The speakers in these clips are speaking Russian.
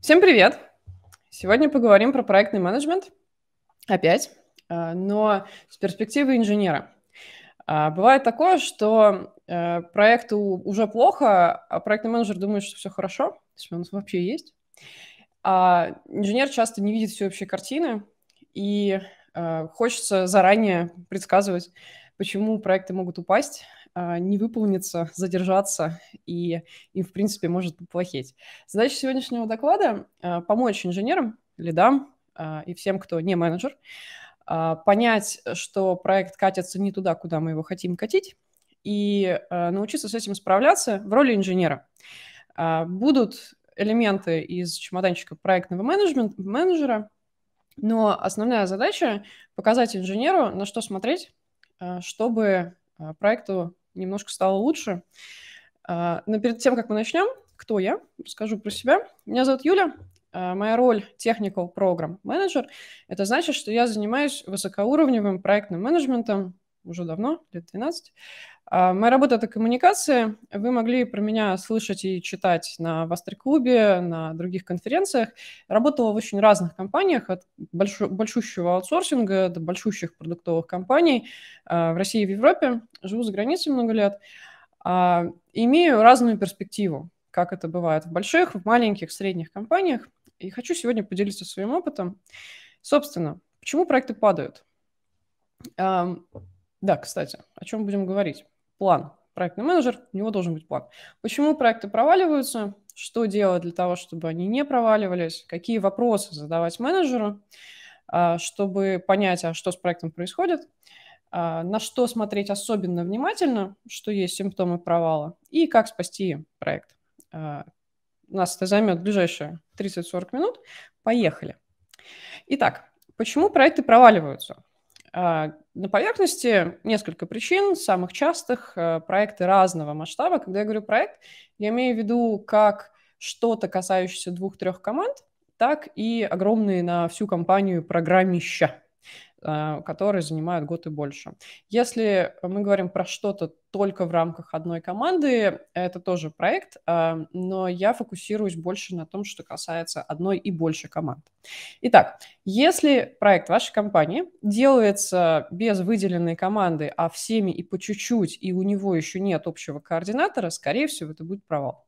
Всем привет! Сегодня поговорим про проектный менеджмент опять, а, но с перспективы инженера. А, бывает такое, что э, проекту уже плохо, а проектный менеджер думает, что все хорошо, если он вообще есть. А инженер часто не видит всей общей картины, и э, хочется заранее предсказывать, почему проекты могут упасть, а, не выполниться, задержаться и, и, в принципе, может поплохеть. Задача сегодняшнего доклада – а, помочь инженерам, лидам а, и всем, кто не менеджер, понять, что проект катится не туда, куда мы его хотим катить, и научиться с этим справляться в роли инженера. Будут элементы из чемоданчика проектного менеджмента, менеджера, но основная задача – показать инженеру, на что смотреть, чтобы проекту немножко стало лучше. А, но перед тем, как мы начнем, кто я, скажу про себя. Меня зовут Юля, а, моя роль Technical Program Manager. Это значит, что я занимаюсь высокоуровневым проектным менеджментом уже давно, лет 12, а, моя работа – это коммуникации. Вы могли про меня слышать и читать на Вастер-клубе, на других конференциях. Работала в очень разных компаниях, от большо, большущего аутсорсинга до большущих продуктовых компаний а, в России и в Европе. Живу за границей много лет. А, имею разную перспективу, как это бывает в больших, в маленьких, средних компаниях. И хочу сегодня поделиться своим опытом. Собственно, почему проекты падают? Да, кстати, о чем будем говорить? план. Проектный менеджер, у него должен быть план. Почему проекты проваливаются? Что делать для того, чтобы они не проваливались? Какие вопросы задавать менеджеру, а, чтобы понять, а что с проектом происходит? А, на что смотреть особенно внимательно, что есть симптомы провала? И как спасти проект? У а, Нас это займет ближайшие 30-40 минут. Поехали. Итак, почему проекты проваливаются? А, на поверхности несколько причин, самых частых, а, проекты разного масштаба. Когда я говорю проект, я имею в виду как что-то, касающееся двух-трех команд, так и огромные на всю компанию программища. А, которые занимают год и больше. Если мы говорим про что-то только в рамках одной команды, это тоже проект, а, но я фокусируюсь больше на том, что касается одной и больше команд. Итак, если проект вашей компании делается без выделенной команды, а всеми и по чуть-чуть, и у него еще нет общего координатора, скорее всего, это будет провал.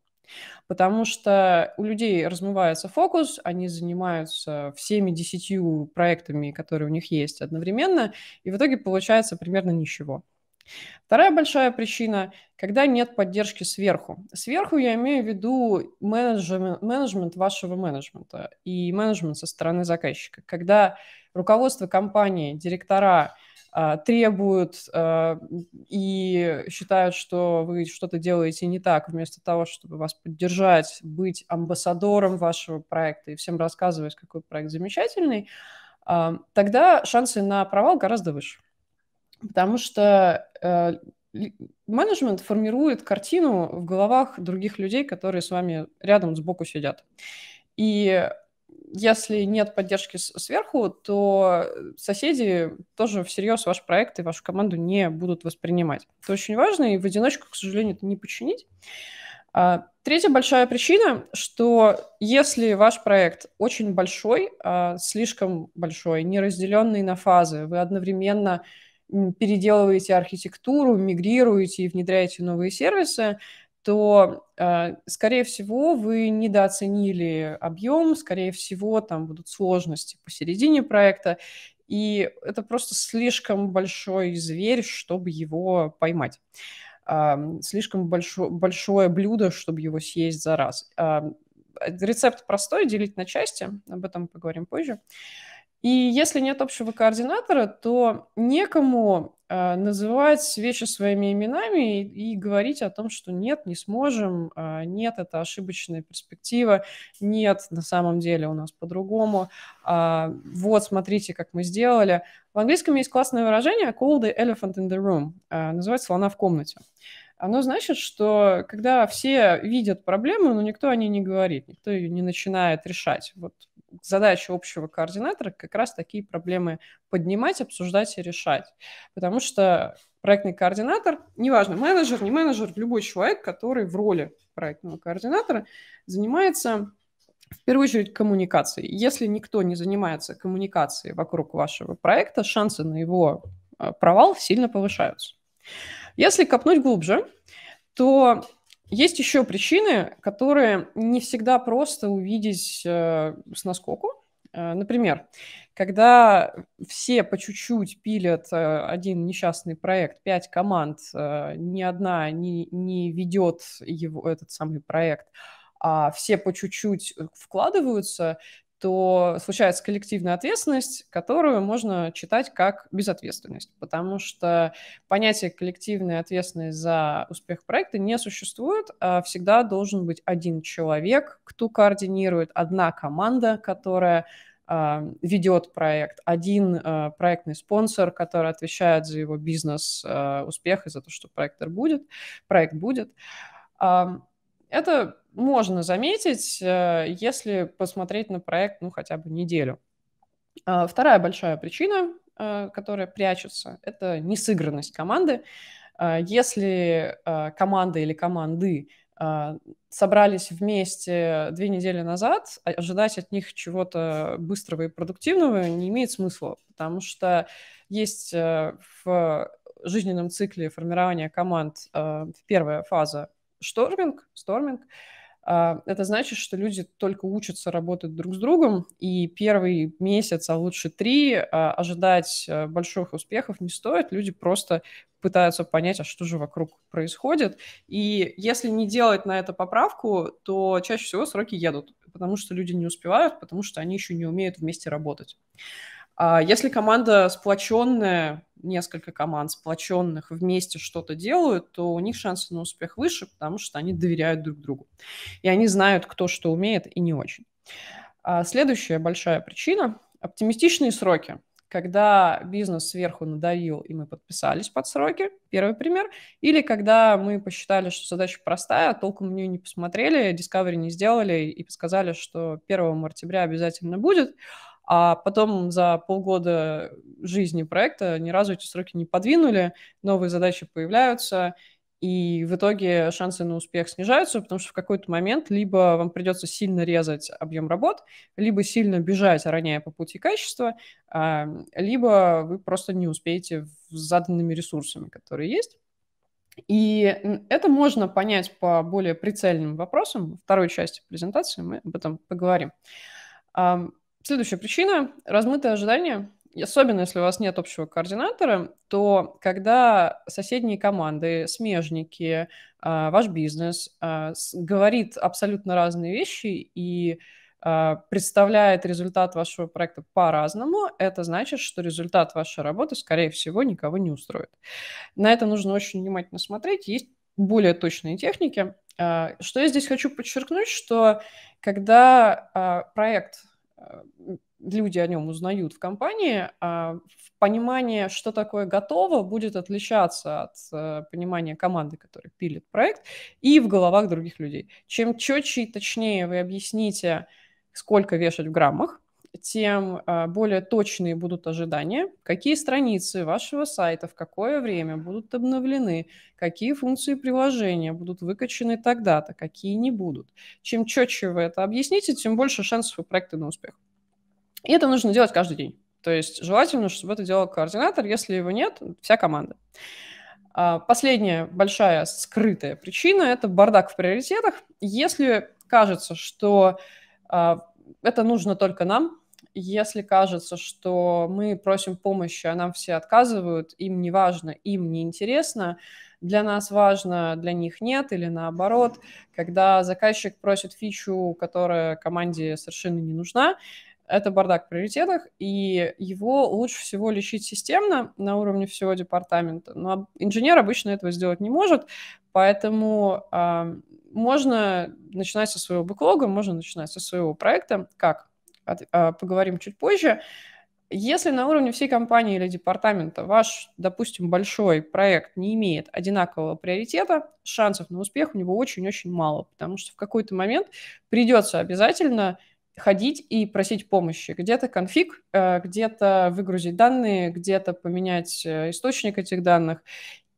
Потому что у людей размывается фокус, они занимаются всеми десятью проектами, которые у них есть одновременно, и в итоге получается примерно ничего. Вторая большая причина, когда нет поддержки сверху. Сверху я имею в виду менеджмент, менеджмент вашего менеджмента и менеджмент со стороны заказчика. Когда руководство компании, директора – а, требуют а, и считают, что вы что-то делаете не так, вместо того, чтобы вас поддержать, быть амбассадором вашего проекта и всем рассказывать, какой проект замечательный, а, тогда шансы на провал гораздо выше. Потому что э, менеджмент формирует картину в головах других людей, которые с вами рядом сбоку сидят. И если нет поддержки сверху, то э, соседи тоже всерьез ваш проект и вашу команду не будут воспринимать. Это очень важно, и в одиночку, к сожалению, это не починить. А, третья большая причина, что если ваш проект очень большой, а, слишком большой, не разделенный на фазы, вы одновременно переделываете архитектуру, мигрируете и внедряете новые сервисы, то, э, скорее всего, вы недооценили объем, скорее всего, там будут сложности посередине проекта, и это просто слишком большой зверь, чтобы его поймать. Слишком большое, большое блюдо, чтобы его съесть за раз. Рецепт простой, делить на части, об этом поговорим позже. И если нет общего координатора, то некому э, называть вещи своими именами и, и говорить о том, что нет, не сможем, э, нет, это ошибочная перспектива, нет, на самом деле у нас по-другому, э, вот, смотрите, как мы сделали. В английском есть классное выражение «call the elephant in the room», э, называть слона в комнате оно значит, что когда все видят проблему, но никто о ней не говорит, никто ее не начинает решать. Вот задача общего координатора как раз такие проблемы поднимать, обсуждать и решать. Потому что проектный координатор, неважно, менеджер, не менеджер, любой человек, который в роли проектного координатора занимается в первую очередь коммуникацией. Если никто не занимается коммуникацией вокруг вашего проекта, шансы на его э, провал сильно повышаются. Если копнуть глубже, то есть еще причины, которые не всегда просто увидеть э, с наскоку. Э, например, когда все по чуть-чуть пилят э, один несчастный проект, пять команд, ни одна не, не ведет его, этот самый проект, а все по чуть-чуть вкладываются, то случается коллективная ответственность, которую можно читать как безответственность, потому что понятие коллективная ответственность за успех проекта не существует, а всегда должен быть один человек, кто координирует, одна команда, которая а, ведет проект, один а, проектный спонсор, который отвечает за его бизнес а, успех и за то, что проект будет, проект будет. Это можно заметить, э, если посмотреть на проект, ну, хотя бы неделю. А, вторая большая причина, э, которая прячется, это несыгранность команды. А, если э, команда или команды а, собрались вместе две недели назад, ожидать от них чего-то быстрого и продуктивного не имеет смысла, потому что есть в жизненном цикле формирования команд первая фаза шторминг, сторминг, а, это значит, что люди только учатся работать друг с другом, и первый месяц, а лучше три, а, ожидать э, больших успехов не стоит. Люди просто пытаются понять, а что же вокруг происходит. И если не делать на это поправку, то чаще всего сроки едут, потому что люди не успевают, потому что они еще не умеют вместе работать. А, если команда сплоченная, несколько команд сплоченных вместе что-то делают, то у них шансы на успех выше, потому что они доверяют друг другу. И они знают, кто что умеет и не очень. А, следующая большая причина – оптимистичные сроки. Когда бизнес сверху надавил, и мы подписались под сроки, первый пример, или когда мы посчитали, что задача простая, а толком в нее не посмотрели, Discovery не сделали и сказали, что 1 октября обязательно будет – а потом за полгода жизни проекта ни разу эти сроки не подвинули, новые задачи появляются, и в итоге шансы на успех снижаются, потому что в какой-то момент либо вам придется сильно резать объем работ, либо сильно бежать, роняя по пути качества, а, либо вы просто не успеете с заданными ресурсами, которые есть. И это можно понять по более прицельным вопросам. В второй части презентации мы об этом поговорим. Следующая причина – размытые ожидания особенно если у вас нет общего координатора, то когда соседние команды, смежники, а, ваш бизнес а, говорит абсолютно разные вещи и а, представляет результат вашего проекта по-разному, это значит, что результат вашей работы, скорее всего, никого не устроит. На это нужно очень внимательно смотреть. Есть более точные техники. Что я здесь хочу подчеркнуть, что когда проект а, люди о нем узнают в компании, а понимание, что такое готово, будет отличаться от э, понимания команды, которая пилит проект, и в головах других людей. Чем четче и точнее вы объясните, сколько вешать в граммах, тем а, более точные будут ожидания, какие страницы вашего сайта в какое время будут обновлены, какие функции приложения будут выкачаны тогда-то, какие не будут. Чем четче вы это объясните, тем больше шансов у проекта на успех. И это нужно делать каждый день. То есть желательно, чтобы это делал координатор, если его нет, вся команда. А, последняя большая скрытая причина – это бардак в приоритетах. Если кажется, что а, это нужно только нам, если кажется, что мы просим помощи, а нам все отказывают, им не важно, им не интересно, для нас важно, для них нет, или наоборот, когда заказчик просит фичу, которая команде совершенно не нужна, это бардак в приоритетах, и его лучше всего лечить системно на уровне всего департамента. Но инженер обычно этого сделать не может, поэтому э, можно начинать со своего бэклога, можно начинать со своего проекта. Как? А, поговорим чуть позже. Если на уровне всей компании или департамента ваш, допустим, большой проект не имеет одинакового приоритета, шансов на успех у него очень-очень мало, потому что в какой-то момент придется обязательно ходить и просить помощи. Где-то конфиг, э, где-то выгрузить данные, где-то поменять э, источник этих данных.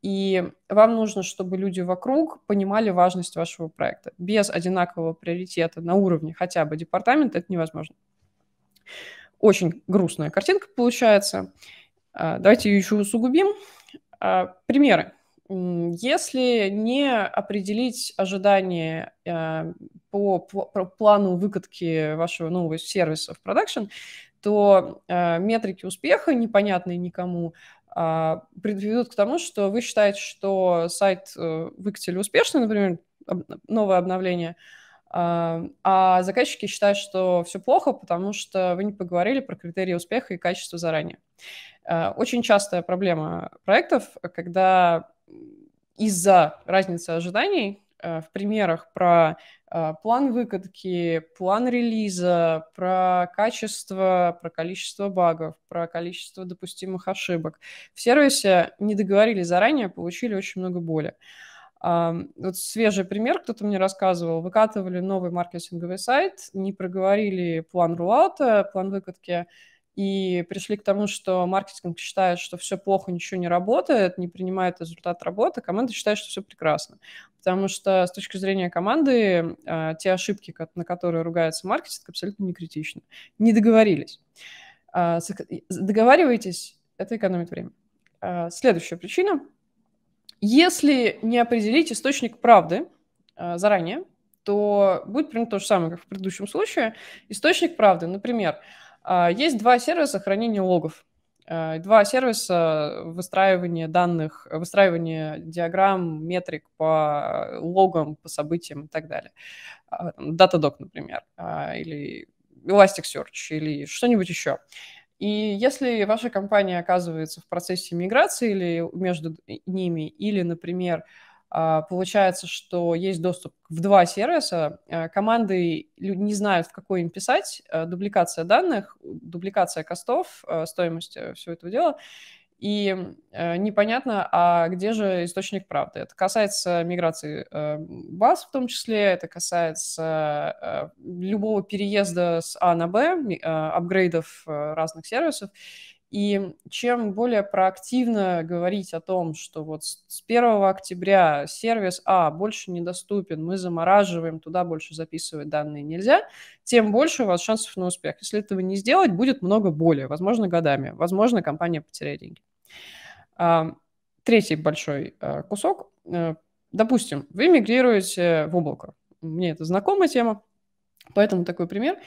И вам нужно, чтобы люди вокруг понимали важность вашего проекта. Без одинакового приоритета на уровне хотя бы департамента это невозможно. Очень грустная картинка получается. А, давайте ее еще усугубим. А, примеры. Если не определить ожидания а, по, по плану выкатки вашего нового сервиса в продакшн, то метрики успеха, непонятные никому, приведут к тому, что вы считаете, что сайт э, выкатили успешно, например, новое обновление – Эм, а заказчики считают, что все плохо, потому что вы не поговорили про критерии успеха и качества заранее. Э, очень частая проблема проектов, когда из-за разницы ожиданий э, в примерах про э, план выкатки, план релиза, про качество, про количество багов, про количество допустимых ошибок. В сервисе не договорились заранее, получили очень много боли. Uh, вот свежий пример, кто-то мне рассказывал. Выкатывали новый маркетинговый сайт, не проговорили план рулаута, план выкатки, и пришли к тому, что маркетинг считает, что все плохо, ничего не работает, не принимает результат работы, команда считает, что все прекрасно. Потому что с точки зрения команды а, те ошибки, на которые ругается маркетинг, абсолютно не критичны. Не договорились. А, договаривайтесь, это экономит время. А, следующая причина – если не определить источник правды э, заранее, то будет примерно то же самое, как в предыдущем случае. Источник правды, например, э, есть два сервиса хранения логов. Э, два сервиса выстраивания данных, выстраивания диаграмм, метрик по логам, по событиям и так далее. Э, Datadog, например, э, или Elasticsearch, или что-нибудь еще. Э, и если ваша компания оказывается в процессе миграции или между ними, или, например, а, получается, что есть доступ в два сервиса, а, команды не знают, в какой им писать, а, дубликация данных, дубликация костов, стоимость э, всего этого дела, и э, непонятно, а где же источник правды. Это касается миграции э, баз в том числе, это касается э, любого переезда с А на Б, э, апгрейдов э, разных сервисов. И чем более проактивно говорить о том, что вот с 1 октября сервис А больше недоступен, мы замораживаем, туда больше записывать данные нельзя, тем больше у вас шансов на успех. Если этого не сделать, будет много боли, возможно, годами, возможно, компания потеряет деньги. Третий большой э, кусок. Э, допустим, вы мигрируете в облако. Мне это знакомая тема, поэтому такой пример.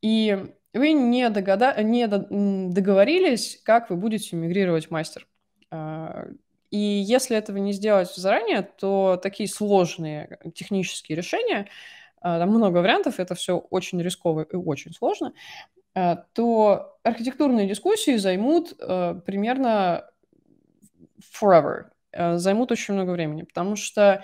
И вы не, догада... не договорились, как вы будете мигрировать мастер. А, и если этого не сделать заранее, то такие сложные технические решения, а, там много вариантов, это все очень рисково и очень сложно, Э, то архитектурные дискуссии займут э, примерно forever, э, займут очень много времени, потому что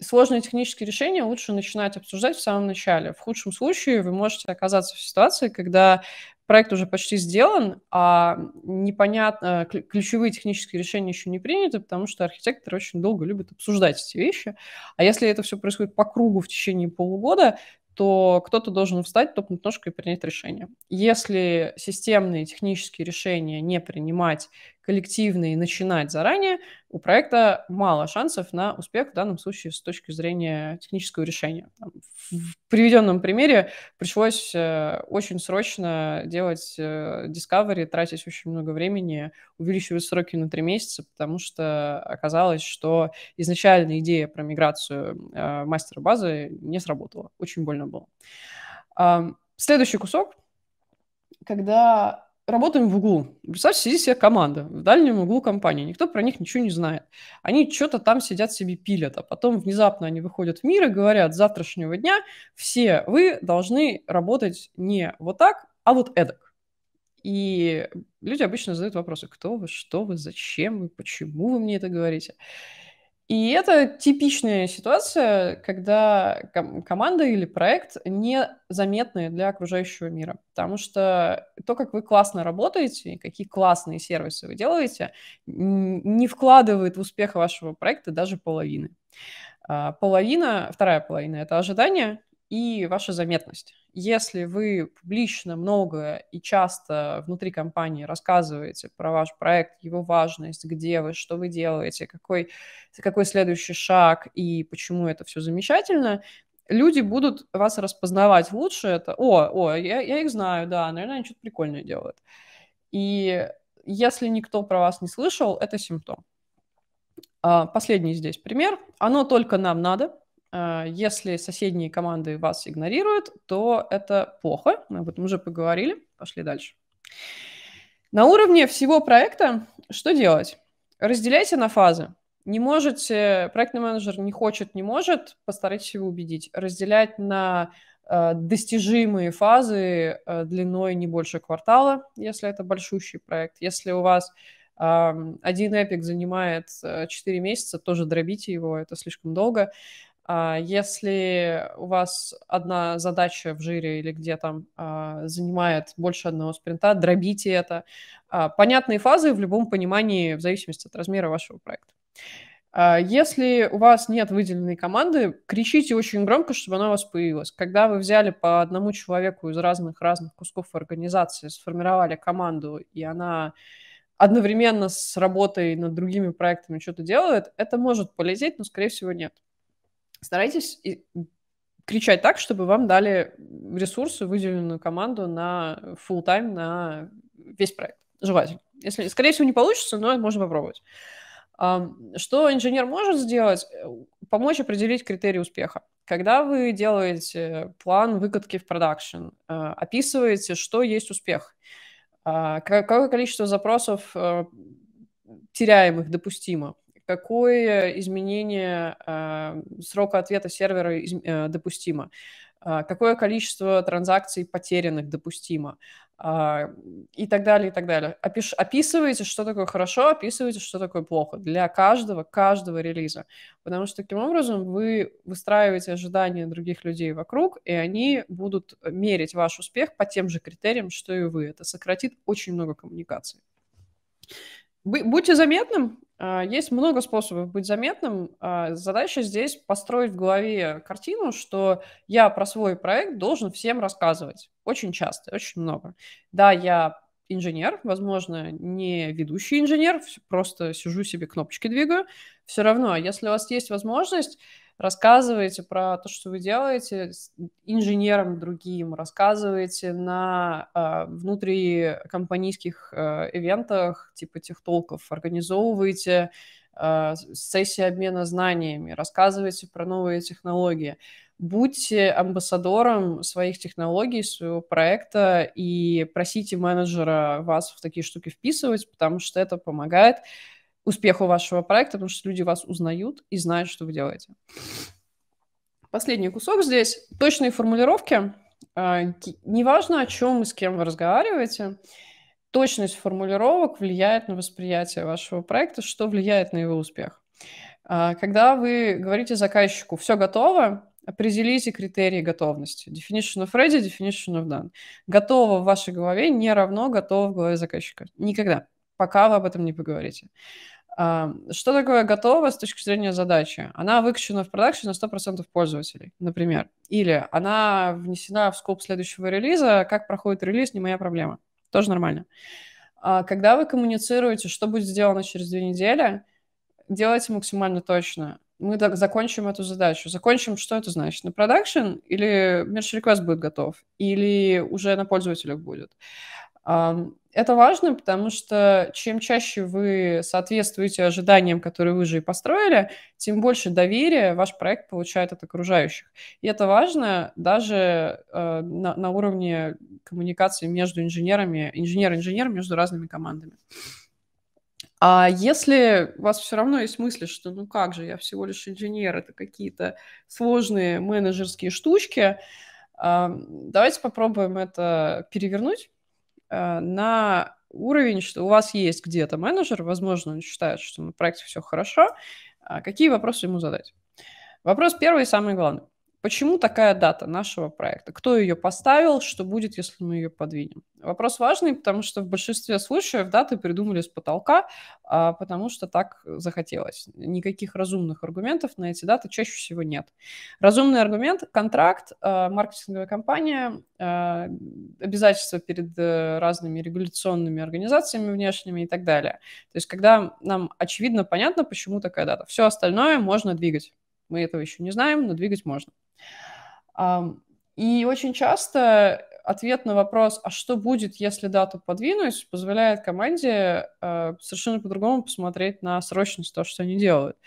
сложные технические решения лучше начинать обсуждать в самом начале. В худшем случае вы можете оказаться в ситуации, когда проект уже почти сделан, а непонятно, ключевые технические решения еще не приняты, потому что архитекторы очень долго любят обсуждать эти вещи. А если это все происходит по кругу в течение полугода, то кто-то должен встать, топнуть ножкой и принять решение. Если системные технические решения не принимать коллективный начинать заранее, у проекта мало шансов на успех, в данном случае с точки зрения технического решения. В приведенном примере пришлось э, очень срочно делать э, Discovery, тратить очень много времени, увеличивать сроки на три месяца, потому что оказалось, что изначально идея про миграцию э, мастера базы не сработала. Очень больно было. Следующий кусок, когда работаем в углу. Представьте, сидит себе команда в дальнем углу компании, никто про них ничего не знает. Они что-то там сидят себе пилят, а потом внезапно они выходят в мир и говорят, с завтрашнего дня все вы должны работать не вот так, а вот эдак. И люди обычно задают вопросы, кто вы, что вы, зачем вы, почему вы мне это говорите. И это типичная ситуация, когда ком- команда или проект незаметны для окружающего мира, потому что то, как вы классно работаете и какие классные сервисы вы делаете, не вкладывает в успех вашего проекта даже половины. А, половина, вторая половина – это ожидания, и ваша заметность. Если вы публично много и часто внутри компании рассказываете про ваш проект, его важность, где вы, что вы делаете, какой, какой следующий шаг и почему это все замечательно, люди будут вас распознавать лучше. Это, о, о, я, я их знаю, да, наверное, они что-то прикольное делают. И если никто про вас не слышал, это симптом. А, последний здесь пример. Оно только нам надо, а, если соседние команды вас игнорируют, то это плохо. Мы об этом уже поговорили. Пошли дальше. На уровне всего проекта что делать? Разделяйте на фазы. Не можете, проектный менеджер не хочет, не может, постарайтесь его убедить. Разделять на э, достижимые фазы э, длиной не больше квартала, если это большущий проект. Если у вас э, один эпик занимает 4 э, месяца, тоже дробите его, это слишком долго. А если у вас одна задача в жире или где там а, занимает больше одного спринта, дробите это. А, понятные фазы в любом понимании в зависимости от размера вашего проекта. Если у вас нет выделенной команды, кричите очень громко, чтобы она у вас появилась. Когда вы взяли по одному человеку из разных-разных кусков организации, сформировали команду, и она одновременно с работой над другими проектами что-то делает, это может полететь, но, скорее всего, нет старайтесь кричать так, чтобы вам дали ресурсы, выделенную команду на full тайм на весь проект. Желательно. Если, скорее всего, не получится, но можно попробовать. Что инженер может сделать? Помочь определить критерии успеха. Когда вы делаете план выкатки в продакшн, а, описываете, что есть успех, а, какое количество запросов а, теряемых допустимо, какое изменение э, срока ответа сервера из, э, допустимо, э, какое количество транзакций потерянных допустимо э, и так далее, и так далее. Опиш, описывайте, что такое хорошо, описывайте, что такое плохо для каждого, каждого релиза. Потому что таким образом вы выстраиваете ожидания других людей вокруг, и они будут мерить ваш успех по тем же критериям, что и вы. Это сократит очень много коммуникации. Будьте заметным, а, есть много способов быть заметным. А, задача здесь построить в голове картину, что я про свой проект должен всем рассказывать. Очень часто, очень много. Да, я инженер, возможно, не ведущий инженер, просто сижу себе кнопочки двигаю. Все равно, если у вас есть возможность рассказываете про то, что вы делаете инженерам другим, рассказываете на э, внутрикомпанийских э, ивентах, типа техтолков, организовываете э, сессии обмена знаниями, рассказываете про новые технологии. Будьте амбассадором своих технологий, своего проекта и просите менеджера вас в такие штуки вписывать, потому что это помогает успеху вашего проекта, потому что люди вас узнают и знают, что вы делаете. Последний кусок здесь. Точные формулировки. А, неважно, о чем и с кем вы разговариваете, точность формулировок влияет на восприятие вашего проекта, что влияет на его успех. А, когда вы говорите заказчику «все готово», определите критерии готовности. Definition of ready, definition of done. Готово в вашей голове не равно готово в голове заказчика. Никогда пока вы об этом не поговорите. Что такое готово с точки зрения задачи? Она выключена в продакшн на 100% пользователей, например. Или она внесена в скоп следующего релиза, как проходит релиз, не моя проблема. Тоже нормально. А когда вы коммуницируете, что будет сделано через две недели, делайте максимально точно. Мы закончим эту задачу. Закончим, что это значит? На продакшн или merge реквест будет готов? Или уже на пользователях будет? Это важно, потому что чем чаще вы соответствуете ожиданиям, которые вы же и построили, тем больше доверия ваш проект получает от окружающих. И это важно даже э, на, на уровне коммуникации между инженерами, инженер-инженер между разными командами. А если у вас все равно есть мысли, что ну как же, я всего лишь инженер, это какие-то сложные менеджерские штучки, э, давайте попробуем это перевернуть Э, на уровень, что у вас есть где-то менеджер, возможно, он считает, что на проекте все хорошо, а какие вопросы ему задать? Вопрос первый и самый главный. Почему такая дата нашего проекта? Кто ее поставил? Что будет, если мы ее подвинем? Вопрос важный, потому что в большинстве случаев даты придумали с потолка, а, потому что так захотелось. Никаких разумных аргументов на эти даты чаще всего нет. Разумный аргумент – контракт, а, маркетинговая компания, а, обязательства перед э, разными регуляционными организациями внешними и так далее. То есть когда нам очевидно, понятно, почему такая дата. Все остальное можно двигать. Мы этого еще не знаем, но двигать можно. И очень часто ответ на вопрос, а что будет, если дату подвинуть, позволяет команде э, совершенно по-другому посмотреть на срочность того, что они делают.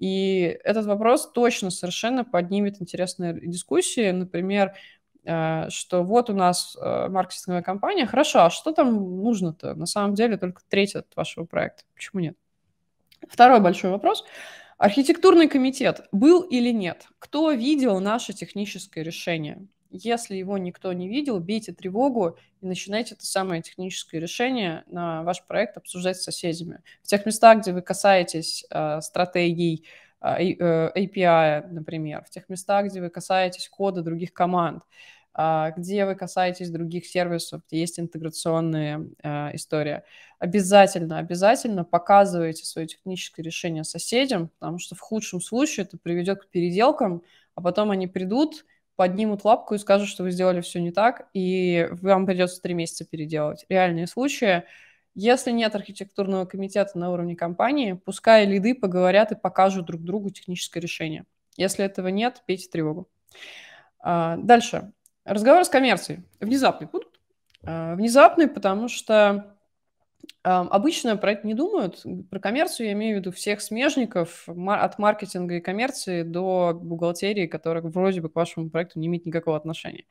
И этот вопрос точно совершенно поднимет интересные дискуссии. Например, э, что вот у нас э, маркетинговая компания, хорошо, а что там нужно-то? На самом деле только треть от вашего проекта. Почему нет? Второй большой вопрос – Архитектурный комитет был или нет? Кто видел наше техническое решение? Если его никто не видел, бейте тревогу и начинайте это самое техническое решение на ваш проект обсуждать с соседями. В тех местах, где вы касаетесь э, стратегий э, э, API, например, в тех местах, где вы касаетесь кода других команд, а, где вы касаетесь других сервисов, где есть интеграционная история. Обязательно, обязательно показывайте свое техническое решение соседям, потому что в худшем случае это приведет к переделкам, а потом они придут, поднимут лапку и скажут, что вы сделали все не так, и вам придется три месяца переделать. Реальные случаи. Если нет архитектурного комитета на уровне компании, пускай лиды поговорят и покажут друг другу техническое решение. Если этого нет, пейте тревогу. А, дальше. Разговор с коммерцией. Внезапный будут. А, внезапный, потому что а, Обычно про это не думают. Про коммерцию я имею в виду всех смежников, от маркетинга и коммерции до бухгалтерии, которая вроде бы к вашему проекту не имеет никакого отношения.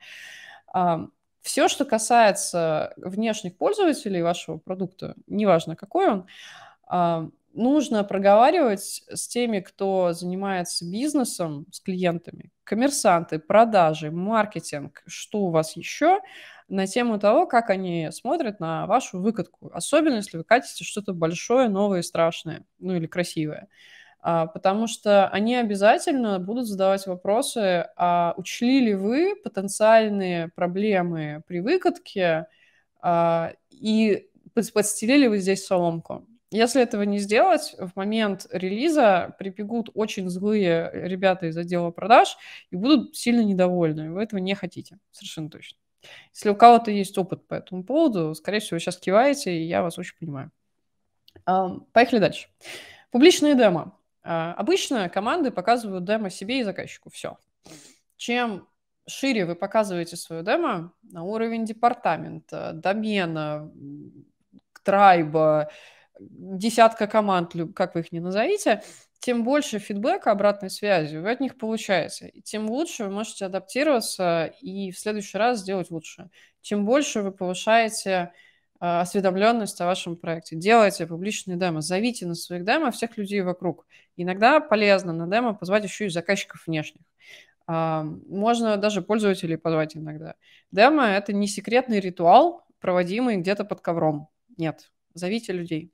А, Все, что касается внешних пользователей вашего продукта, неважно какой он, нужно проговаривать с теми, кто занимается бизнесом, с клиентами, коммерсанты, продажи, маркетинг, что у вас еще, на тему того, как они смотрят на вашу выкатку. Особенно, если вы катите что-то большое, новое и страшное, ну или красивое. А, потому что они обязательно будут задавать вопросы, а учли ли вы потенциальные проблемы при выкатке, а, и подстелили вы здесь соломку. Если этого не сделать, в момент релиза прибегут очень злые ребята из отдела продаж и будут сильно недовольны. Вы этого не хотите, совершенно точно. Если у кого-то есть опыт по этому поводу, скорее всего, сейчас киваете, и я вас очень понимаю. Поехали дальше. Публичные демо. А, обычно команды показывают демо себе и заказчику. Все. Чем шире вы показываете свое демо на уровень департамента, домена, трайба, десятка команд, как вы их ни назовите, тем больше фидбэка, обратной связи вы от них получаете. И тем лучше вы можете адаптироваться и в следующий раз сделать лучше. Чем больше вы повышаете э, осведомленность о вашем проекте, делайте публичные демо, зовите на своих демо всех людей вокруг. Иногда полезно на демо позвать еще и заказчиков внешних. Э, можно даже пользователей позвать иногда. Демо – это не секретный ритуал, проводимый где-то под ковром. Нет, зовите людей.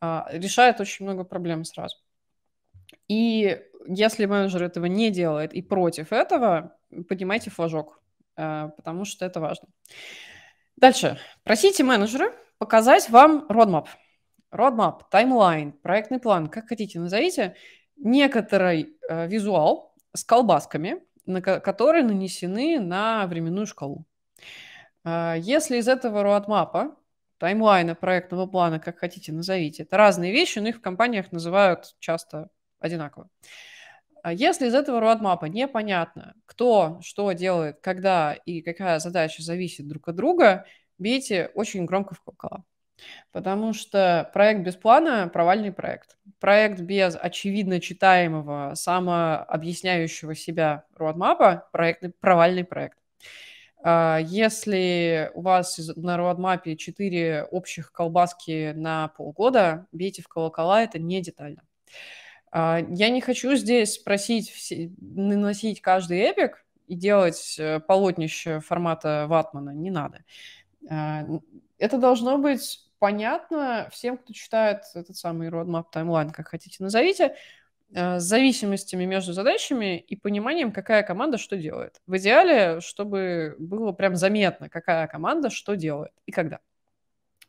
А, решает очень много проблем сразу. И если менеджер этого не делает и против этого, поднимайте флажок, а, потому что это важно. Дальше. Просите менеджера показать вам родмап, родмап, таймлайн, проектный план, как хотите, назовите. Некоторый э, визуал с колбасками, на которые нанесены на временную шкалу. Э, если из этого родмапа таймлайна, проектного плана, как хотите, назовите. Это разные вещи, но их в компаниях называют часто одинаково. А если из этого родмапа непонятно, кто что делает, когда и какая задача зависит друг от друга, бейте очень громко в колокола. Потому что проект без плана – провальный проект. Проект без очевидно читаемого, самообъясняющего себя родмапа – проект, провальный проект. А, если у вас на roadmap 4 общих колбаски на полгода, бейте в колокола, это не детально. А, я не хочу здесь просить наносить каждый эпик и делать э, полотнище формата ватмана, не надо. А, это должно быть понятно всем, кто читает этот самый roadmap таймлайн, как хотите назовите, Э, с зависимостями между задачами и пониманием, какая команда что делает. В идеале, чтобы было прям заметно, какая команда что делает и когда.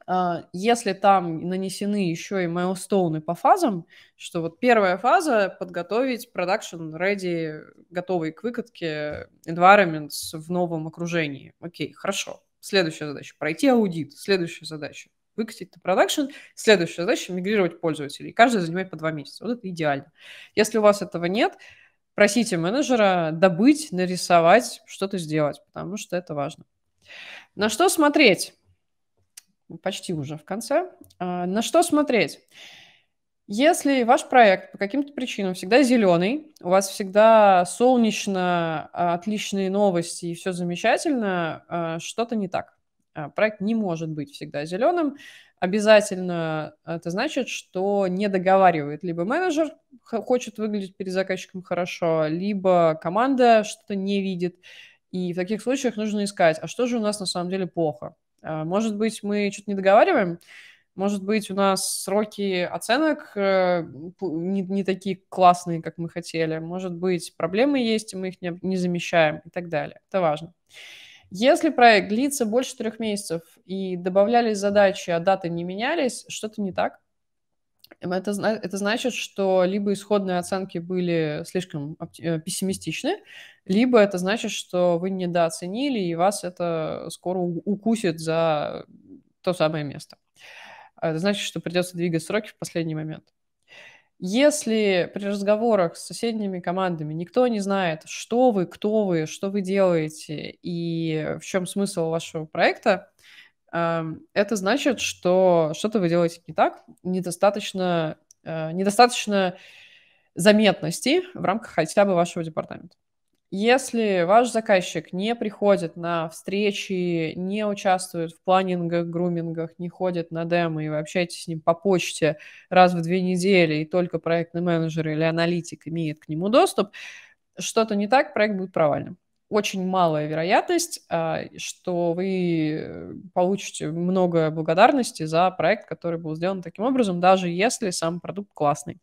А, если там нанесены еще и майлстоуны по фазам, что вот первая фаза — подготовить production ready, готовый к выкатке environments в новом окружении. Окей, хорошо. Следующая задача — пройти аудит. Следующая задача выкатить на продакшн. Следующая задача – мигрировать пользователей. Каждый занимает по два месяца. Вот это идеально. Если у вас этого нет, просите менеджера добыть, нарисовать, что-то сделать, потому что это важно. На что смотреть? Почти уже в конце. А, на что смотреть? Если ваш проект по каким-то причинам всегда зеленый, у вас всегда солнечно, отличные новости и все замечательно, а, что-то не так. А, проект не может быть всегда зеленым. Обязательно а, это значит, что не договаривает либо менеджер, хочет выглядеть перед заказчиком хорошо, либо команда что-то не видит. И в таких случаях нужно искать, а что же у нас на самом деле плохо? А, может быть, мы что-то не договариваем? Может быть, у нас сроки оценок э, не, не такие классные, как мы хотели. Может быть, проблемы есть, и мы их не, не замещаем и так далее. Это важно. Если проект длится больше трех месяцев и добавлялись задачи, а даты не менялись, что-то не так. Эм, это, это значит, что либо исходные оценки были слишком э, пессимистичны, либо это значит, что вы недооценили, и вас это скоро укусит за то самое место. А это значит, что придется двигать сроки в последний момент. Если при разговорах с соседними командами никто не знает, что вы, кто вы, что вы делаете и в чем смысл вашего проекта, эм, это значит, что что-то вы делаете не так, недостаточно, э, недостаточно заметности в рамках хотя бы вашего департамента. Если ваш заказчик не приходит на встречи, не участвует в планингах, грумингах, не ходит на демо, и вы общаетесь с ним по почте раз в две недели, и только проектный менеджер или аналитик имеет к нему доступ, что-то не так, проект будет провальным очень малая вероятность, а, что вы получите много благодарности за проект, который был сделан таким образом, даже если сам продукт классный.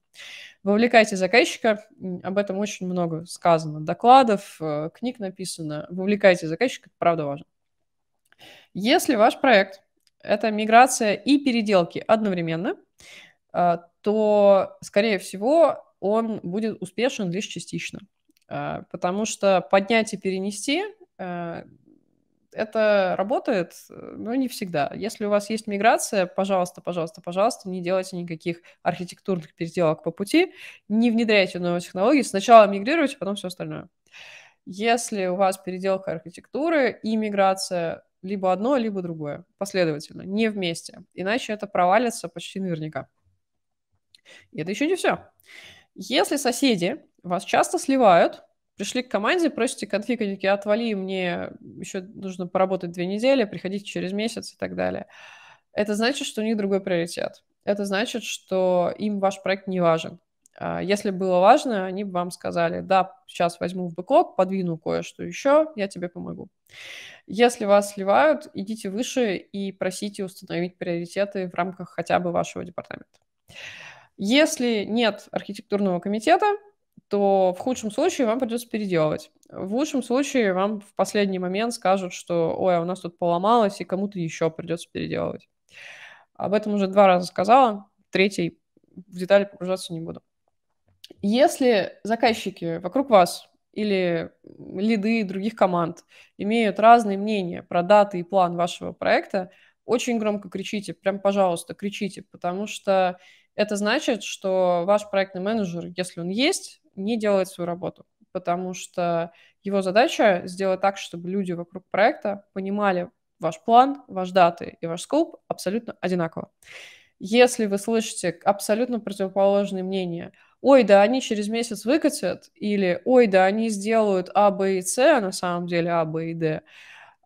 Вовлекайте заказчика, об этом очень много сказано, докладов, э, книг написано. Вовлекайте заказчика, это правда важно. Если ваш проект – это миграция и переделки одновременно, а, то, скорее всего, он будет успешен лишь частично. Э, потому что поднять и перенести э, это работает, э, но не всегда. Если у вас есть миграция, пожалуйста, пожалуйста, пожалуйста, не делайте никаких архитектурных переделок по пути, не внедряйте новые технологии, сначала мигрируйте, потом все остальное. Если у вас переделка архитектуры и миграция, либо одно, либо другое, последовательно, не вместе, иначе это провалится почти наверняка. И это еще не все. Если соседи вас часто сливают, пришли к команде, просите конфиг, они такие, отвали, мне еще нужно поработать две недели, приходите через месяц и так далее. Это значит, что у них другой приоритет. Это значит, что им ваш проект не важен. А, если было важно, они бы вам сказали, да, сейчас возьму в бэклог, подвину кое-что еще, я тебе помогу. Если вас сливают, идите выше и просите установить приоритеты в рамках хотя бы вашего департамента. Если нет архитектурного комитета, то в худшем случае вам придется переделывать. В лучшем случае вам в последний момент скажут, что ой, а у нас тут поломалось, и кому-то еще придется переделывать. Об этом уже два раза сказала, третий в детали погружаться не буду. Если заказчики вокруг вас или лиды других команд имеют разные мнения про даты и план вашего проекта, очень громко кричите, прям, пожалуйста, кричите, потому что это значит, что ваш проектный менеджер, если он есть, не делает свою работу, потому что его задача сделать так, чтобы люди вокруг проекта понимали ваш план, ваш даты и ваш скоп абсолютно одинаково. Если вы слышите абсолютно противоположные мнения, ой, да они через месяц выкатят, или ой, да они сделают А, Б и С, а на самом деле А, Б и Д,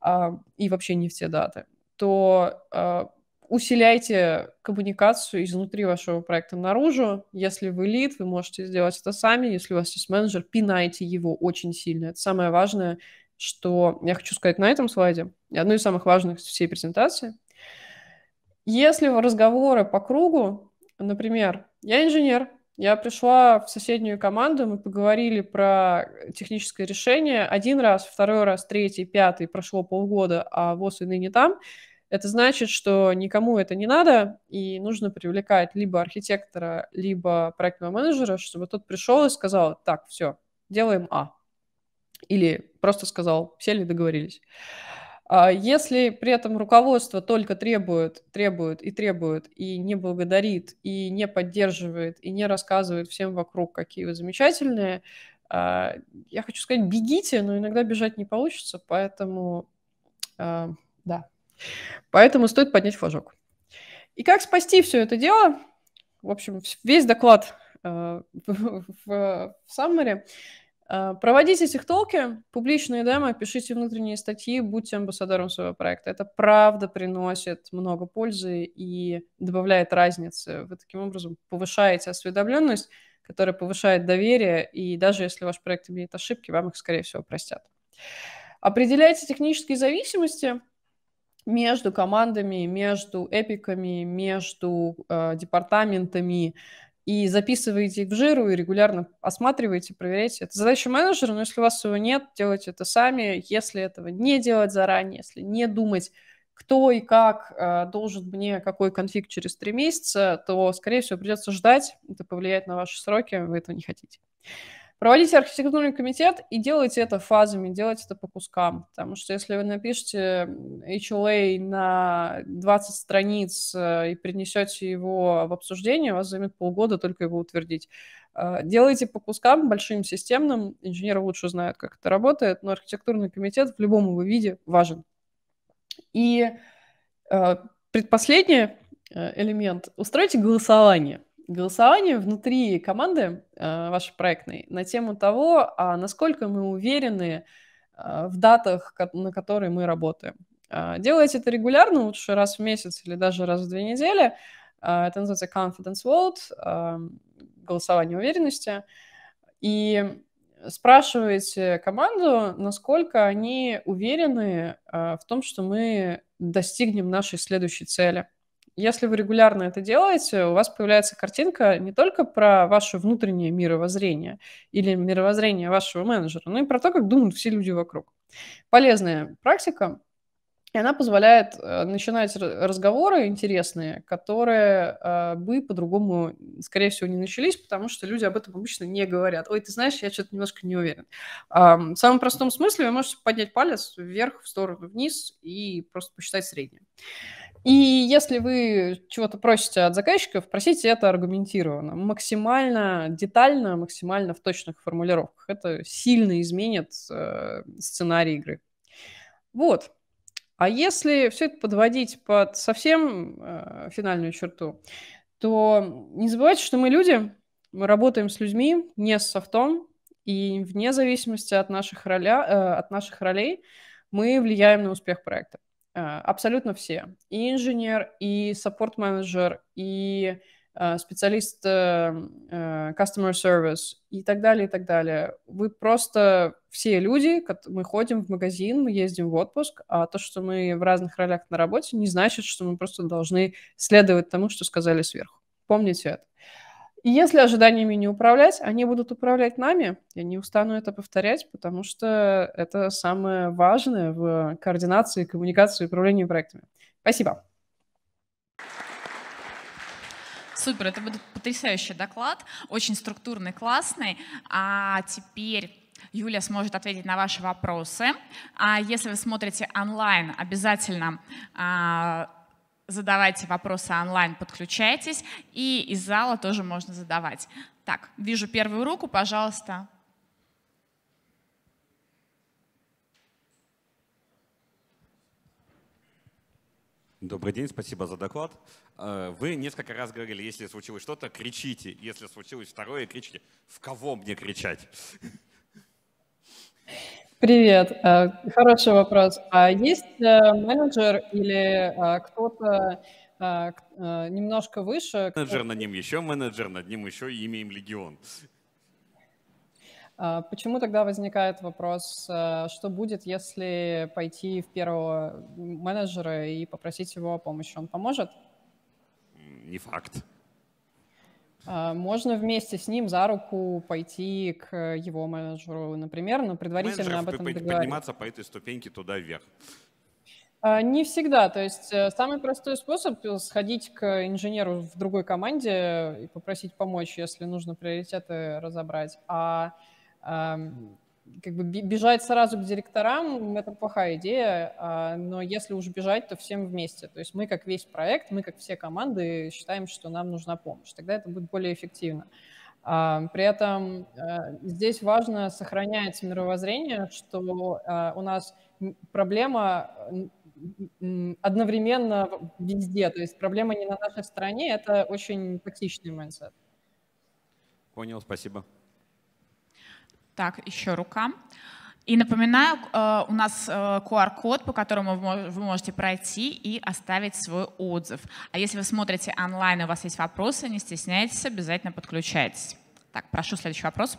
а, и вообще не все даты, то а, усиляйте коммуникацию изнутри вашего проекта наружу. Если вы лид, вы можете сделать это сами. Если у вас есть менеджер, пинайте его очень сильно. Это самое важное, что я хочу сказать на этом слайде. Одно из самых важных всей презентации. Если разговоры по кругу, например, я инженер, я пришла в соседнюю команду, мы поговорили про техническое решение один раз, второй раз, третий, пятый, прошло полгода, а ВОЗ и ныне там – это значит, что никому это не надо, и нужно привлекать либо архитектора, либо проектного менеджера, чтобы тот пришел и сказал, так, все, делаем А. Или просто сказал, сели, договорились. А если при этом руководство только требует, требует и требует, и не благодарит, и не поддерживает, и не рассказывает всем вокруг, какие вы замечательные, а, я хочу сказать, бегите, но иногда бежать не получится, поэтому а, да. Поэтому стоит поднять флажок. И как спасти все это дело? В общем, весь доклад э, в, в саммаре. Э, проводите тихтолки, публичные демо, пишите внутренние статьи, будьте амбассадором своего проекта. Это правда приносит много пользы и добавляет разницы. Вы таким образом повышаете осведомленность, которая повышает доверие, и даже если ваш проект имеет ошибки, вам их, скорее всего, простят. Определяйте технические зависимости – между командами, между эпиками, между э, департаментами и записываете их в жиру и регулярно осматриваете, проверяете. Это задача менеджера, но если у вас его нет, делайте это сами. Если этого не делать заранее, если не думать, кто и как э, должен мне какой конфиг через три месяца, то, скорее всего, придется ждать. Это повлияет на ваши сроки, вы этого не хотите. Проводите архитектурный комитет и делайте это фазами, делайте это по кускам, потому что если вы напишете HLA на 20 страниц э, и принесете его в обсуждение, у вас займет полгода только его утвердить. Э, делайте по кускам, большим, системным. Инженеры лучше знают, как это работает, но архитектурный комитет в любом его виде важен. И э, предпоследний элемент – устройте голосование – голосование внутри команды э, вашей проектной на тему того, а насколько мы уверены э, в датах, на которые мы работаем. Э, Делайте это регулярно, лучше раз в месяц или даже раз в две недели. Это называется Confidence World, голосование уверенности. И спрашиваете команду, насколько они уверены в том, что мы достигнем нашей следующей цели. Если вы регулярно это делаете, у вас появляется картинка не только про ваше внутреннее мировоззрение или мировоззрение вашего менеджера, но и про то, как думают все люди вокруг. Полезная практика, и она позволяет э, начинать разговоры интересные, которые э, бы по-другому, скорее всего, не начались, потому что люди об этом обычно не говорят. Ой, ты знаешь, я что-то немножко не уверен. В самом простом смысле вы можете поднять палец вверх, в сторону, вниз и просто посчитать среднее. И если вы чего-то просите от заказчиков, просите это аргументированно, максимально детально, максимально в точных формулировках. Это сильно изменит э, сценарий игры. Вот. А если все это подводить под совсем э, финальную черту, то не забывайте, что мы люди, мы работаем с людьми, не с софтом, и вне зависимости от наших, роля, э, от наших ролей мы влияем на успех проекта. Э, абсолютно все. И инженер, и саппорт-менеджер, и э, специалист эм, э, customer service и так далее, и так далее. Вы просто все люди, мы ходим в магазин, мы ездим в отпуск, а то, что мы в разных ролях на работе, не значит, что мы просто должны следовать тому, что сказали сверху. Помните это. И если ожиданиями не управлять, они будут управлять нами. Я не устану это повторять, потому что это самое важное в координации, коммуникации и управлении проектами. Спасибо. Супер, это будет потрясающий доклад, очень структурный, классный. А теперь Юля сможет ответить на ваши вопросы. А если вы смотрите онлайн, обязательно а, задавайте вопросы онлайн, подключайтесь, и из зала тоже можно задавать. Так, вижу первую руку, пожалуйста. Добрый день, спасибо за доклад. Э, вы несколько раз говорили, если случилось что-то, кричите. Если случилось второе, кричите. В кого мне кричать? Привет. Э, хороший вопрос. А есть э, менеджер или э, кто-то немножко выше? Менеджер над ним еще менеджер, над ним еще и имеем легион. А почему тогда возникает вопрос, что будет, если пойти в первого менеджера и попросить его о помощи? Он поможет? Не факт. А, можно вместе с ним за руку пойти к э, его менеджеру, например, но предварительно Менеджеров об этом договориться. подниматься по этой ступеньке туда вверх. А, не всегда. То есть э, самый простой способ – сходить к инженеру в другой команде и попросить помочь, если нужно приоритеты разобрать. А эм, как бы бежать сразу к директорам – это плохая идея, а, но если уж бежать, то всем вместе. То есть мы как весь проект, мы как все команды считаем, что нам нужна помощь. Тогда это будет более эффективно. А, при этом а, здесь важно сохранять мировоззрение, что у нас проблема одновременно везде. То есть проблема не на нашей стороне, это очень токсичный майндсет. Понял, спасибо. Так, еще рука. И напоминаю, э, у нас QR-код, э, по которому вы можете пройти и оставить свой отзыв. А если вы смотрите онлайн и у вас есть вопросы, не стесняйтесь, обязательно подключайтесь. Так, прошу следующий вопрос.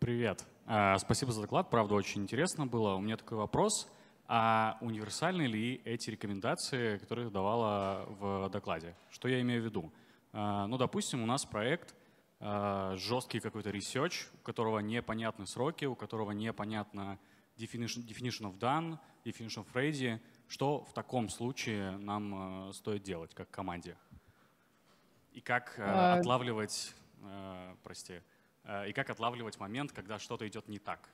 Привет. А, спасибо за доклад, правда, очень интересно было. У меня такой вопрос. А универсальны ли эти рекомендации, которые давала в докладе? Что я имею в виду? А, ну, допустим, у нас проект — Э, жесткий какой-то ресерч, у которого непонятны сроки, у которого непонятно definition, definition of done, definition of ready. Что в таком случае нам э, стоит делать как команде? И как э, а... отлавливать, прости, и как отлавливать момент, когда что-то идет не так?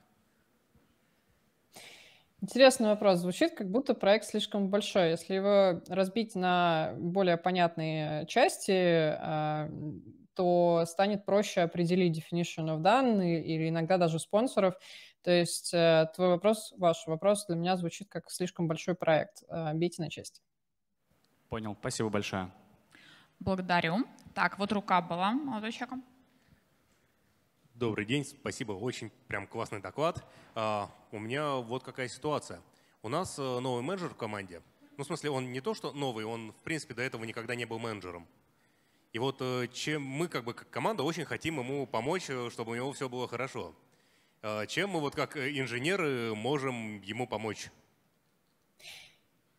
Интересный вопрос. Звучит, как будто проект слишком большой. Если его разбить на более понятные части, а, то станет проще определить definition of данные или иногда даже спонсоров. То есть э, твой вопрос, ваш вопрос для меня звучит как слишком большой проект. Э, бейте на честь. Понял, спасибо большое. Благодарю. Так, вот рука была молодой человек. Добрый день, спасибо, очень прям классный доклад. А, у меня вот какая ситуация. У нас э, новый менеджер в команде. Ну, в смысле, он не то, что новый, он, в принципе, до этого никогда не был менеджером. И вот э, чем мы как бы как команда очень хотим ему помочь, э, чтобы у него все было хорошо. Э, чем мы вот как инженеры можем ему помочь?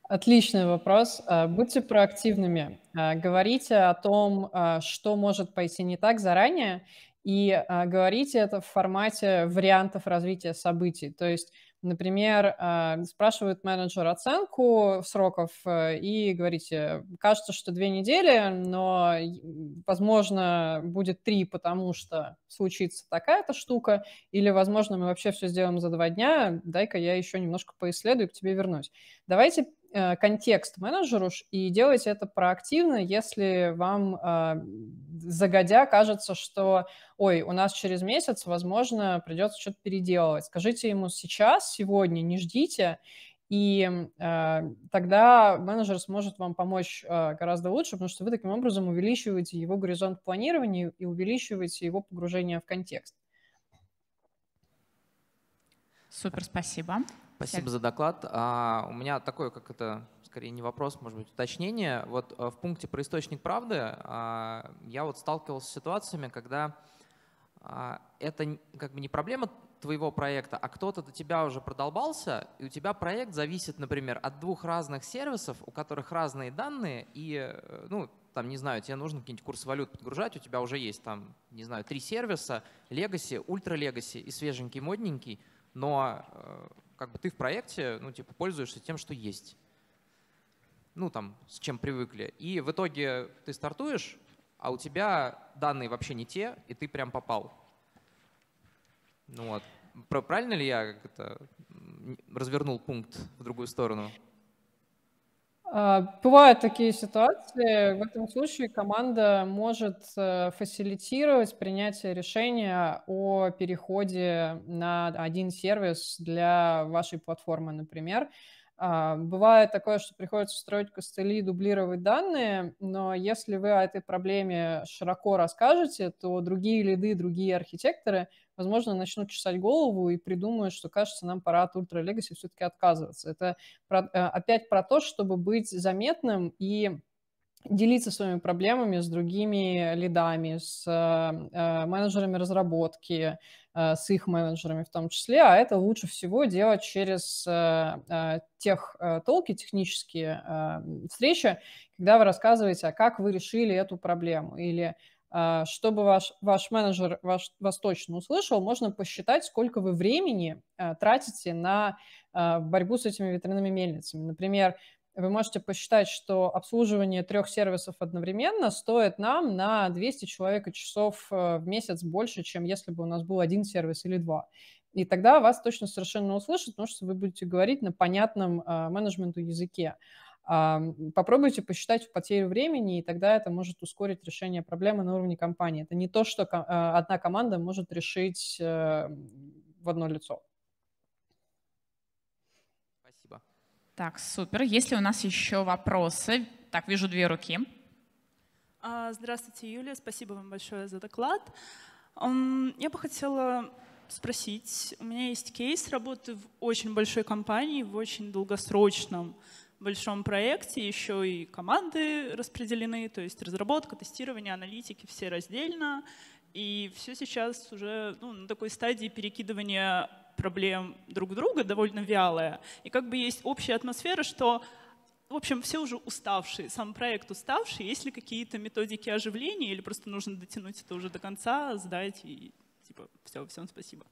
Отличный вопрос. Будьте проактивными. Говорите о том, что может пойти не так заранее, и говорите это в формате вариантов развития событий. То есть Например, а, спрашивают менеджер оценку сроков э, и говорите, кажется, что две недели, но, возможно, будет три, потому что случится такая-то штука, или, возможно, мы вообще все сделаем за два дня, дай-ка я еще немножко поисследую и к тебе вернусь. Давайте Э, контекст менеджеру и делайте это проактивно, если вам э, загодя кажется, что, ой, у нас через месяц, возможно, придется что-то переделывать. Скажите ему сейчас, сегодня, не ждите, и э, тогда менеджер сможет вам помочь э, гораздо лучше, потому что вы таким образом увеличиваете его горизонт планирования и увеличиваете его погружение в контекст. Супер, спасибо. Спасибо за доклад. А, у меня такой, как это, скорее не вопрос, может быть, уточнение. Вот э, в пункте про источник правды а, я вот сталкивался с ситуациями, когда а, это как бы не проблема твоего проекта, а кто-то до тебя уже продолбался, и у тебя проект зависит, например, от двух разных сервисов, у которых разные данные, и, э, ну, там, не знаю, тебе нужно какие-нибудь курсы валют подгружать, у тебя уже есть там, не знаю, три сервиса, Legacy, Ultra Legacy и свеженький, модненький, но э, как бы ты в проекте, ну, типа, пользуешься тем, что есть. Ну, там, с чем привыкли. И в итоге ты стартуешь, а у тебя данные вообще не те, и ты прям попал. Ну вот. Правильно ли я как-то развернул пункт в другую сторону? А, бывают такие ситуации. В этом случае команда может э, фасилитировать принятие решения о переходе на один сервис для вашей платформы, например. А, бывает такое, что приходится строить костыли и дублировать данные, но если вы о этой проблеме широко расскажете, то другие лиды, другие архитекторы возможно, начнут чесать голову и придумают, что, кажется, нам пора от Ультра Легаси все-таки отказываться. Это про, э, опять про то, чтобы быть заметным и делиться своими проблемами с другими лидами, с э, менеджерами разработки, э, с их менеджерами в том числе, а это лучше всего делать через э, э тех э, толки, технические встречи, когда вы рассказываете, а как вы решили эту проблему, или а, чтобы ваш, ваш менеджер ваш, вас точно услышал, можно посчитать, сколько вы времени а, тратите на а, борьбу с этими ветряными мельницами. Например, вы можете посчитать, что обслуживание трех сервисов одновременно стоит нам на 200 человек часов в месяц больше, чем если бы у нас был один сервис или два. И тогда вас точно совершенно услышат, потому что вы будете говорить на понятном менеджменту языке. А, попробуйте посчитать потерю времени, и тогда это может ускорить решение проблемы на уровне компании. Это не то, что а, одна команда может решить э, в одно лицо. Спасибо. Так, супер. Есть ли у нас еще вопросы? Так, вижу две руки. А, здравствуйте, Юлия. Спасибо вам большое за доклад. Я бы хотела спросить. У меня есть кейс работы в очень большой компании, в очень долгосрочном большом проекте еще и команды распределены, то есть разработка, тестирование, аналитики все раздельно. И все сейчас уже ну, на такой стадии перекидывания проблем друг друга довольно вялое. И как бы есть общая атмосфера, что в общем, все уже уставшие, сам проект уставший. Есть ли какие-то методики оживления или просто нужно дотянуть это уже до конца, сдать и типа все, всем спасибо?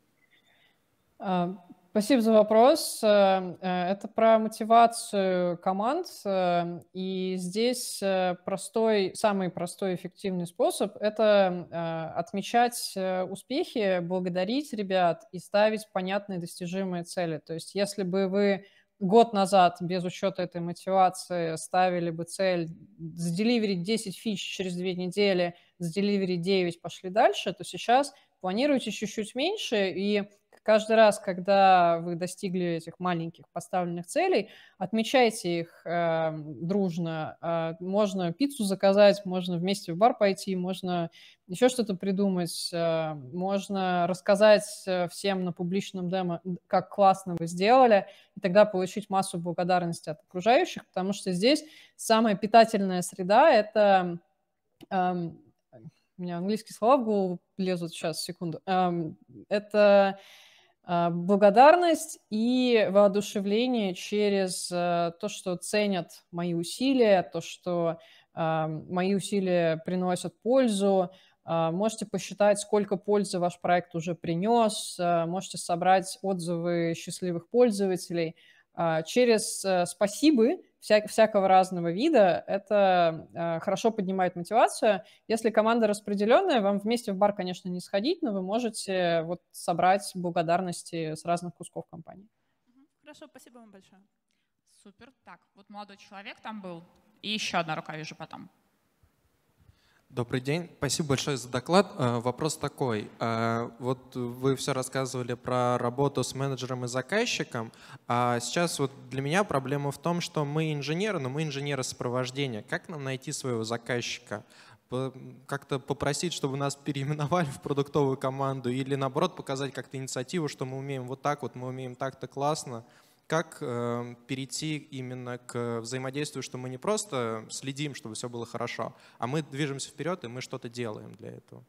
А, Спасибо за вопрос. Эм, э, это про мотивацию команд. Эм, и здесь э, простой, самый простой эффективный способ – это э, отмечать успехи, благодарить ребят и ставить понятные достижимые цели. То есть если бы вы год назад без учета этой мотивации ставили бы цель заделиверить 10 фич через две недели, заделиверить 9, пошли дальше, то сейчас планируете чуть-чуть меньше и Каждый раз, когда вы достигли этих маленьких поставленных целей, отмечайте их э, дружно. Э, можно пиццу заказать, можно вместе в бар пойти, можно еще что-то придумать, э, можно рассказать э, всем на публичном демо, как классно вы сделали, и тогда получить массу благодарности от окружающих, потому что здесь самая питательная среда – это э, у меня английский слова в голову лезут сейчас, секунду. Эм, это а, благодарность и воодушевление через э, то, что ценят мои усилия, то, что а, мои усилия приносят пользу. А, можете посчитать, сколько пользы ваш проект уже принес, можете собрать отзывы счастливых пользователей. Через э, спасибо вся, всякого разного вида. Это э, хорошо поднимает мотивацию. Если команда распределенная, вам вместе в бар, конечно, не сходить, но вы можете вот собрать благодарности с разных кусков компании. Хорошо, спасибо вам большое. Супер. Так, вот молодой человек там был, и еще одна рука вижу потом. Добрый день. Спасибо большое за доклад. Э, вопрос такой. Э, вот вы все рассказывали про работу с менеджером и заказчиком. А сейчас вот для меня проблема в том, что мы инженеры, но мы инженеры сопровождения. Как нам найти своего заказчика? Как-то попросить, чтобы нас переименовали в продуктовую команду или наоборот показать как-то инициативу, что мы умеем вот так вот, мы умеем так-то классно как э, перейти именно к взаимодействию, что мы не просто следим, чтобы все было хорошо, а мы движемся вперед и мы что-то делаем для этого.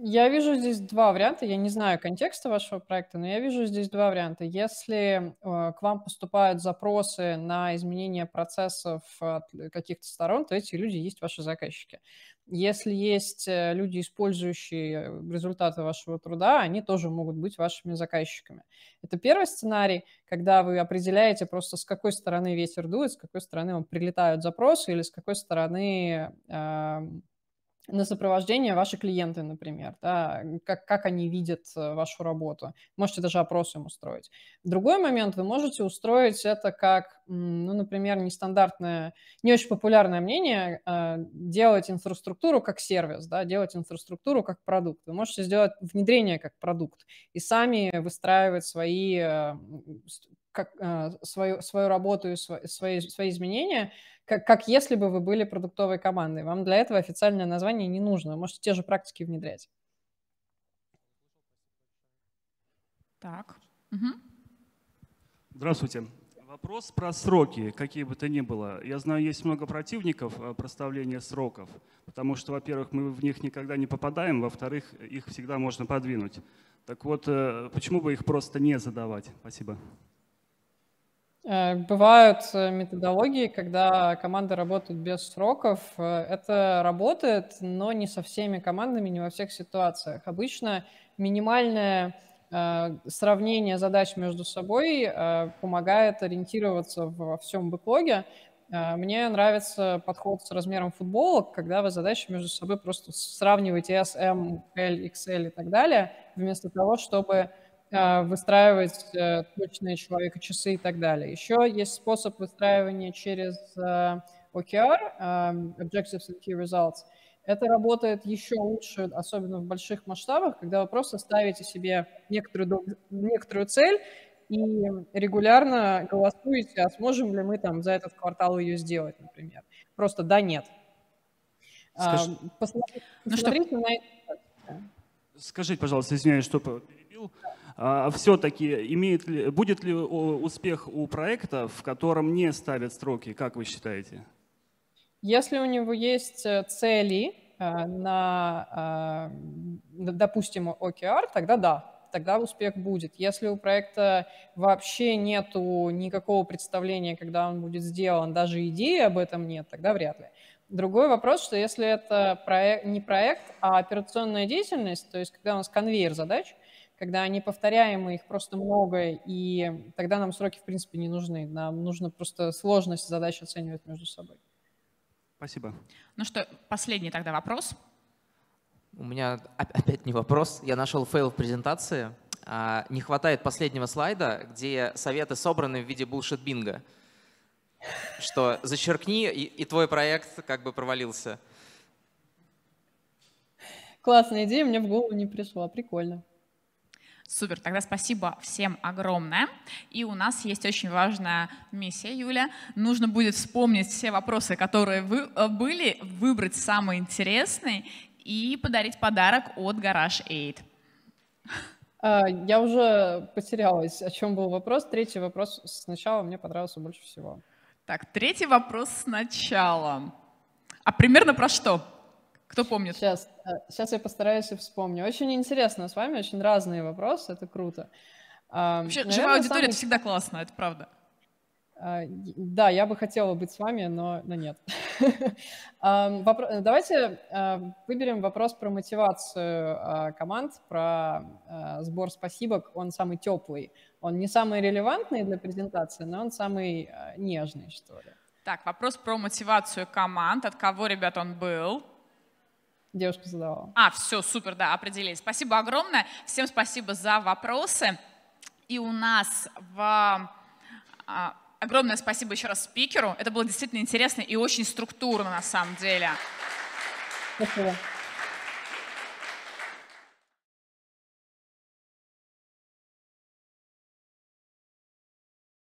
Я вижу здесь два варианта. Я не знаю контекста вашего проекта, но я вижу здесь два варианта. Если э, к вам поступают запросы на изменение процессов от каких-то сторон, то эти люди есть ваши заказчики. Если есть э, люди, использующие результаты вашего труда, они тоже могут быть вашими заказчиками. Это первый сценарий, когда вы определяете просто, с какой стороны ветер дует, с какой стороны вам прилетают запросы или с какой стороны эм, на сопровождение ваши клиенты, например, да, как, как они видят э, вашу работу. Можете даже опрос им устроить. Другой момент, вы можете устроить это как, ну, например, нестандартное, не очень популярное мнение, а, делать инфраструктуру как сервис, да, делать инфраструктуру как продукт. Вы можете сделать внедрение как продукт и сами выстраивать свои э, как, э, свою, свою работу и свои, свои изменения, как, как если бы вы были продуктовой командой. Вам для этого официальное название не нужно. Вы можете те же практики внедрять. Так. Угу. Здравствуйте. Вопрос про сроки, какие бы то ни было. Я знаю, есть много противников э, проставления сроков, потому что, во-первых, мы в них никогда не попадаем, во-вторых, их всегда можно подвинуть. Так вот, э, почему бы их просто не задавать? Спасибо. Э, бывают э, методологии, когда команды работают без сроков. Э, это работает, но не со всеми командами, не во всех ситуациях. Обычно минимальное сравнение задач между собой помогает ориентироваться во всем бэклоге. Мне нравится подход с размером футболок, когда вы задачи между собой просто сравниваете S, M, L, XL и так далее, вместо того, чтобы а, выстраивать э, точные человека часы и так далее. Еще есть способ выстраивания через а, OKR, Objectives and Key Results. Это работает еще лучше, особенно в больших масштабах, когда вы просто ставите себе некоторую, некоторую цель и регулярно голосуете, а сможем ли мы там за этот квартал ее сделать, например. Просто да-нет. Скажи... Посмотрите, ну, что... на Скажите, пожалуйста, извиняюсь, что перебил. А, все-таки имеет ли, будет ли успех у проекта, в котором не ставят сроки, как вы считаете? Если у него есть э, цели э, на, э, допустим, OKR, тогда да, тогда успех будет. Если у проекта вообще нету никакого представления, когда он будет сделан, даже идеи об этом нет, тогда вряд ли. Другой вопрос, что если это проект, не проект, а операционная деятельность, то есть когда у нас конвейер задач – когда они повторяемые, их просто много, и тогда нам сроки, в принципе, не нужны. Нам нужно просто сложность задач оценивать между собой. Спасибо. Ну что, последний тогда вопрос. У меня опять не вопрос. Я нашел фейл в презентации. А, не хватает последнего слайда, где советы собраны в виде bullshit бинга. Что зачеркни, и, и твой проект как бы провалился. Классная идея, мне в голову не пришла. Прикольно. Супер, тогда спасибо всем огромное. И у нас есть очень важная миссия, Юля. Нужно будет вспомнить все вопросы, которые вы, э, были, выбрать самый интересный и подарить подарок от Garage Aid. А, я уже потерялась, о чем был вопрос. Третий вопрос сначала мне понравился больше всего. Так, третий вопрос сначала. А примерно про что? Кто помнит? Сейчас, сейчас э, я постараюсь и вспомню. Очень интересно с вами, очень разные вопросы, это круто. Вообще, Наверное, живая аудитория самый... это всегда классно, это правда. А, да, я бы хотела быть с вами, но, но нет. Э, давайте э, выберем вопрос про мотивацию а, команд, про сбор спасибок. Он самый теплый. Он не самый релевантный для презентации, но он самый нежный, что ли. Так, вопрос про мотивацию команд. От кого, ребят, он был? Девушка задавала. А, все, супер, да, определились. Спасибо огромное. Всем спасибо за вопросы. И у нас в... А, огромное спасибо еще раз спикеру. Это было действительно интересно и очень структурно на самом деле. Спасибо.